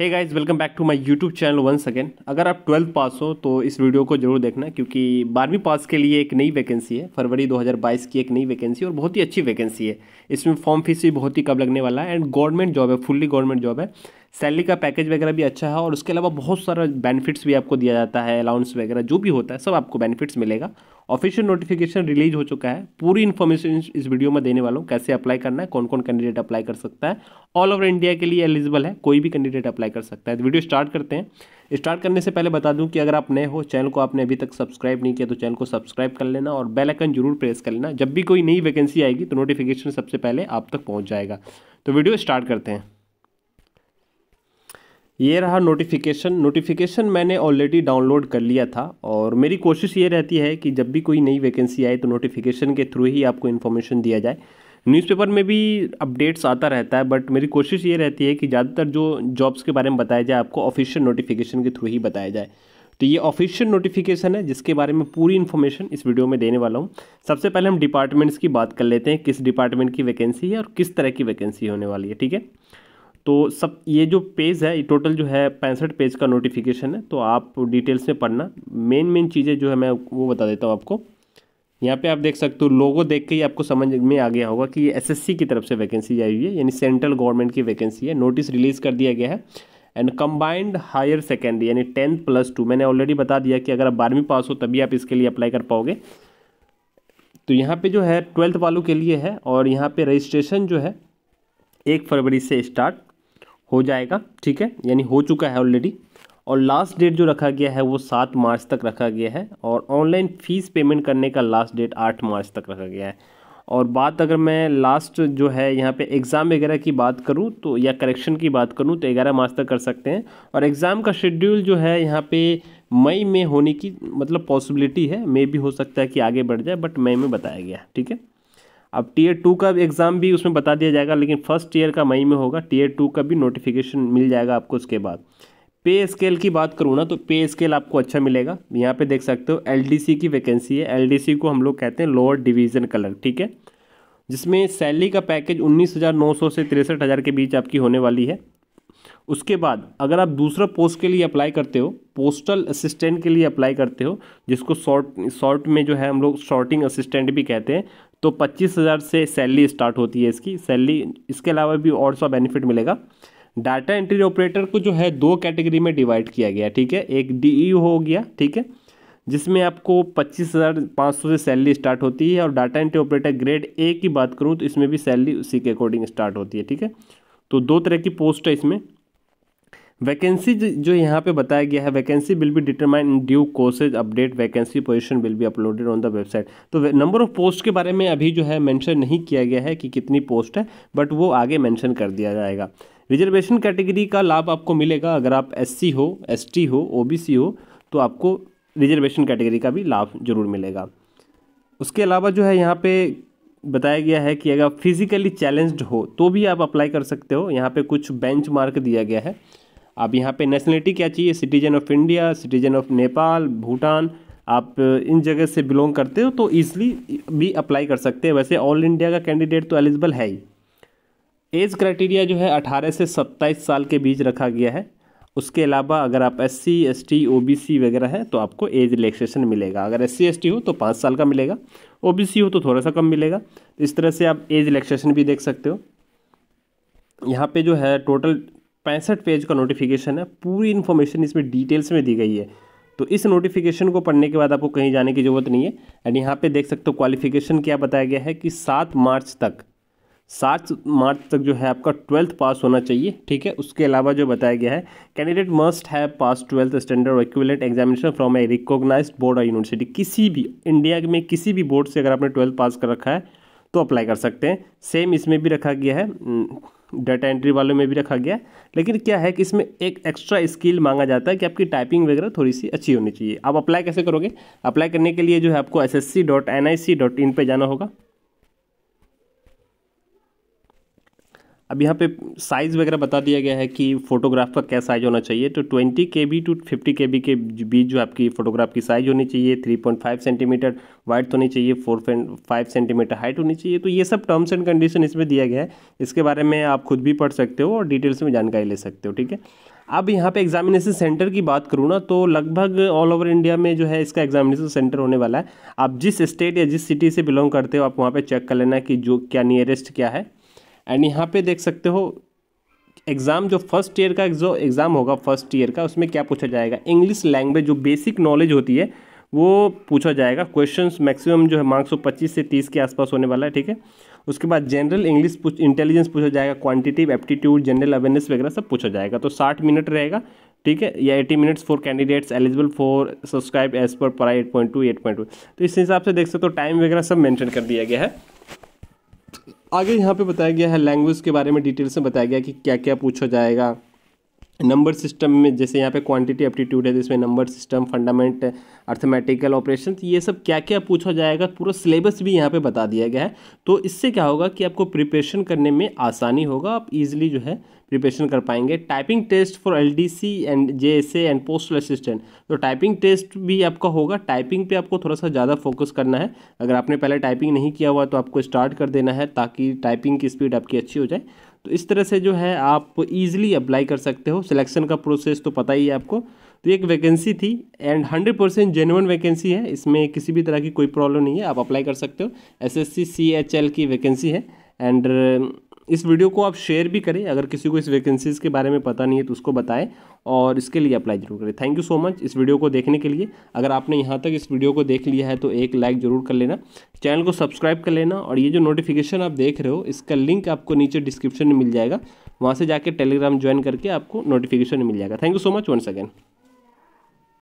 hey guys welcome back to my YouTube channel once again अगर आप twelfth pass हो तो इस वीडियो को जरूर देखना क्योंकि बारहवीं पास के लिए एक नई वैकेंसी है फरवरी 2022 की एक नई वैकेंसी और बहुत ही अच्छी वैकेंसी है इसमें फॉर्म फीस भी बहुत ही कम लगने वाला है एंड गवर्नमेंट जॉब है फुल्ली गवर्नमेंट जॉब है सैलरी का पैकेज वगैरह भी अच्छा है और उसके अलावा बहुत सारा बेनिफिट्स भी आपको दिया जाता है अलाउंस वगैरह जो भी होता है सब आपको बेनिफिट्स मिलेगा ऑफिशियल नोटिफिकेशन रिलीज हो चुका है पूरी इन्फॉर्मेशन इस वीडियो में देने वाला हूँ कैसे अप्लाई करना है कौन कौन कैंडिडेट अप्लाई कर सकता है ऑल ओवर इंडिया के लिए एलिजिबल है कोई भी कैंडिडेट अप्लाई कर सकता है तो वीडियो स्टार्ट करते हैं स्टार्ट करने से पहले बता दूँ कि अगर आप नए हो चैनल को आपने अभी तक सब्सक्राइब नहीं किया तो चैनल को सब्सक्राइब कर लेना और बेल आइकन जरूर प्रेस कर लेना जब भी कोई नई वैकेंसी आएगी तो नोटिफिकेशन सबसे पहले आप तक पहुँच जाएगा तो वीडियो स्टार्ट करते हैं ये रहा नोटिफिकेशन नोटिफिकेशन मैंने ऑलरेडी डाउनलोड कर लिया था और मेरी कोशिश ये रहती है कि जब भी कोई नई वैकेंसी आए तो नोटिफिकेशन के थ्रू ही आपको इन्फॉर्मेशन दिया जाए न्यूज़पेपर में भी अपडेट्स आता रहता है बट मेरी कोशिश ये रहती है कि ज़्यादातर जो जॉब्स के बारे में बताया जाए आपको ऑफिशियल नोटिफिकेशन के थ्रू ही बताया जाए तो ये ऑफिशियल नोटिफिकेशन है जिसके बारे में पूरी इन्फॉर्मेशन इस वीडियो में देने वाला हूँ सबसे पहले हम डिपार्टमेंट्स की बात कर लेते हैं किस डिपार्टमेंट की वैकेंसी है और किस तरह की वैकेंसी होने वाली है ठीक है तो सब ये जो पेज है ये टोटल जो है पैंसठ पेज का नोटिफिकेशन है तो आप डिटेल्स में पढ़ना मेन मेन चीज़ें जो है मैं वो बता देता हूँ आपको यहाँ पे आप देख सकते हो लोगो देख के ही आपको समझ में आ गया होगा कि ये एसएससी की तरफ से वैकेंसी आई हुई है यानी सेंट्रल गवर्नमेंट की वैकेंसी है नोटिस रिलीज़ कर दिया गया है एंड कम्बाइंड हायर सेकेंडरी यानी टेंथ प्लस टू मैंने ऑलरेडी बता दिया कि अगर आप बारहवीं पास हो तभी आप इसके लिए अप्लाई कर पाओगे तो यहाँ पर जो है ट्वेल्थ वालों के लिए है और यहाँ पर रजिस्ट्रेशन जो है एक फरवरी से स्टार्ट हो जाएगा ठीक है यानी हो चुका है ऑलरेडी और लास्ट डेट जो रखा गया है वो सात मार्च तक रखा गया है और ऑनलाइन फ़ीस पेमेंट करने का लास्ट डेट आठ मार्च तक रखा गया है और बात अगर मैं लास्ट जो है यहाँ पे एग्ज़ाम वगैरह की बात करूँ तो या करेक्शन की बात करूँ तो ग्यारह मार्च तक कर सकते हैं और एग्ज़ाम का शेड्यूल जो है यहाँ पे मई में होने की मतलब पॉसिबिलिटी है मे भी हो सकता है कि आगे बढ़ जाए बट मई में बताया गया ठीक है अब टीयर टू का एग्ज़ाम भी उसमें बता दिया जाएगा लेकिन फर्स्ट ईयर का मई में होगा टीयर टू का भी नोटिफिकेशन मिल जाएगा आपको उसके बाद पे स्केल की बात करूँ ना तो पे स्केल आपको अच्छा मिलेगा यहाँ पे देख सकते हो एलडीसी की वैकेंसी है एलडीसी को हम लोग कहते हैं लोअर डिवीज़न कलर ठीक है जिसमें सैलरी का पैकेज उन्नीस हज़ार नौ सौ से तिरसठ हज़ार के बीच आपकी होने वाली है उसके बाद अगर आप दूसरा पोस्ट के लिए अप्लाई करते हो पोस्टल असिस्टेंट के लिए अप्लाई करते हो जिसको शॉर्ट शॉर्ट में जो है हम लोग शॉर्टिंग असिस्टेंट भी कहते हैं तो पच्चीस हज़ार से सैलरी स्टार्ट होती है इसकी सैलरी इसके अलावा भी और सा बेनिफिट मिलेगा डाटा एंट्री ऑपरेटर को जो है दो कैटेगरी में डिवाइड किया गया ठीक है एक डी e हो गया ठीक है जिसमें आपको पच्चीस हज़ार पाँच सौ से सैलरी स्टार्ट होती है और data entry operator grade A की बात करूँ तो इसमें भी सैलरी उसी के अकॉर्डिंग स्टार्ट होती है ठीक है तो दो तरह की पोस्ट है इसमें वैकेंसी जो यहाँ पे बताया गया है vacancy will be determined in due courses update vacancy position will be uploaded on the website तो नंबर ऑफ पोस्ट के बारे में अभी जो है मेंशन नहीं किया गया है कि कितनी पोस्ट है बट वो आगे मेंशन कर दिया जाएगा रिजर्वेशन कैटेगरी का लाभ आपको मिलेगा अगर आप एस हो एस हो ओ हो तो आपको रिजर्वेशन कैटेगरी का भी लाभ जरूर मिलेगा उसके अलावा जो है यहाँ पे बताया गया है कि अगर फिजिकली चैलेंज्ड हो तो भी आप अप्लाई कर सकते हो यहाँ पे कुछ बेंच मार्क दिया गया है आप यहाँ पे नेशनलिटी क्या चाहिए citizen of India citizen of Nepal Bhutan आप uh, इन जगह से बिलोंग करते हो तो ईजली uh, भी अप्लाई कर सकते हैं वैसे ऑल इंडिया का कैंडिडेट तो एलिजिबल है ही एज क्राइटेरिया जो है अठारह से सत्ताईस साल के बीच रखा गया है उसके अलावा अगर आप S C S T O B C वगैरह हैं तो आपको एज रिलेक्सेशन मिलेगा अगर एस सी एस टी हो तो पाँच साल का मिलेगा ओ बी सी हो तो थोड़ा सा कम मिलेगा इस तरह से आप एज रिलेक्सेशन भी देख सकते हो यहाँ पे जो है टोटल पैंसठ पेज का नोटिफिकेशन है पूरी इन्फॉर्मेशन इसमें डिटेल्स में दी गई है तो इस नोटिफिकेशन को पढ़ने के बाद आपको कहीं जाने की ज़रूरत नहीं है एंड यहाँ पे देख सकते हो क्वालिफिकेशन क्या बताया गया है कि सात मार्च तक सात मार्च तक जो है आपका ट्वेल्थ पास होना चाहिए ठीक है उसके अलावा जो बताया गया है candidate must have pass twelfth standard equivalent examination from a recognise board और यूनिवर्सिटी किसी भी इंडिया में किसी भी बोर्ड से अगर आपने ट्वेल्थ पास कर रखा है तो अप्लाई कर सकते हैं सेम इसमें भी रखा गया है हम्म, डाटा एंट्री वालों में भी रखा गया लेकिन क्या है कि इसमें एक एक्स्ट्रा स्किल मांगा जाता है कि आपकी टाइपिंग वगैरह थोड़ी सी अच्छी होनी चाहिए आप अप्लाई कैसे करोगे अप्लाई करने के लिए जो है आपको S S C dot N I C dot in पर जाना होगा अब यहाँ पे साइज़ वगैरह बता दिया गया है कि फ़ोटोग्राफ का क्या साइज़ होना चाहिए तो 20 के बी टू 50 के बी के बीच जो आपकी फ़ोटोग्राफ की साइज़ होनी चाहिए 3.5 सेंटीमीटर वाइड होनी चाहिए 4.5 सेंटीमीटर हाइट होनी चाहिए तो ये सब टर्म्स एंड कंडीशन इसमें दिया गया है इसके बारे में आप खुद भी पढ़ सकते हो और डिटेल्स में जानकारी ले सकते हो ठीक है अब यहाँ पे एग्जामिनेशन सेंटर की बात करूँ ना तो लगभग ऑल ओवर इंडिया में जो है इसका एग्जामिनेशन सेंटर होने वाला है आप जिस स्टेट या जिस सिटी से बिलोंग करते हो आप वहाँ पे चेक कर लेना कि जो क्या नियरेस्ट क्या है एंड यहाँ पे देख सकते हो एग्ज़ाम जो फर्स्ट ईयर का जो एग्ज़ाम होगा फर्स्ट ईयर का उसमें क्या पूछा जाएगा इंग्लिश लैंग्वेज जो बेसिक नॉलेज होती है वो पूछा जाएगा क्वेश्चंस मैक्सिमम जो है मार्क्स वो पच्चीस से तीस के आसपास होने वाला है ठीक है उसके बाद जनरल इंग्लिश इंटेलिजेंस पूछा जाएगा क्वांटिटिव एप्टीट्यूड जनरल अवेयरनेस वगैरह सब पूछा जाएगा तो साठ मिनट रहेगा ठीक है या eighty minutes for candidates eligible for subscribe age पर पढ़ाई eight point two eight point two तो इस हिसाब से देख सकते हो तो टाइम वगैरह सब मैंशन कर दिया गया है आगे यहाँ पे बताया गया है लैंग्वेज के बारे में डिटेल से बताया गया कि क्या क्या पूछा जाएगा नंबर सिस्टम में जैसे यहाँ पे क्वांटिटी एप्टीट्यूड है जिसमें तो number system fundament arithmetical operation ये सब क्या क्या पूछा जाएगा पूरा सिलेबस भी यहाँ पे बता दिया गया है तो इससे क्या होगा कि आपको प्रिपरेशन करने में आसानी होगा आप इजीली जो है प्रिपरेशन कर पाएंगे typing test for L D C and J S A and postal assistant तो टाइपिंग टेस्ट भी आपका होगा टाइपिंग पे आपको थोड़ा सा ज़्यादा फोकस करना है अगर आपने पहले टाइपिंग नहीं किया हुआ तो आपको स्टार्ट कर देना है ताकि टाइपिंग की स्पीड आपकी अच्छी हो जाए तो इस तरह से जो है आप ईजिली अप्लाई कर सकते हो सिलेक्शन का प्रोसेस तो पता ही है आपको तो एक वैकेंसी थी and hundred percent genuine vacancy है इसमें किसी भी तरह की कोई प्रॉब्लम नहीं है आप अप्लाई कर सकते हो S S C C H L की वैकेंसी है एंड इस वीडियो को आप शेयर भी करें अगर किसी को इस वैकेंसीज़ के बारे में पता नहीं है तो उसको बताएं और इसके लिए अप्लाई जरूर करें थैंक यू सो मच इस वीडियो को देखने के लिए अगर आपने यहाँ तक इस वीडियो को देख लिया है तो एक लाइक ज़रूर कर लेना चैनल को सब्सक्राइब कर लेना और ये जो नोटिफिकेशन आप देख रहे हो इसका लिंक आपको नीचे डिस्क्रिप्शन में मिल जाएगा वहाँ से जाकर टेलीग्राम ज्वाइन करके आपको नोटिफिकेशन मिल जाएगा thank you so much one second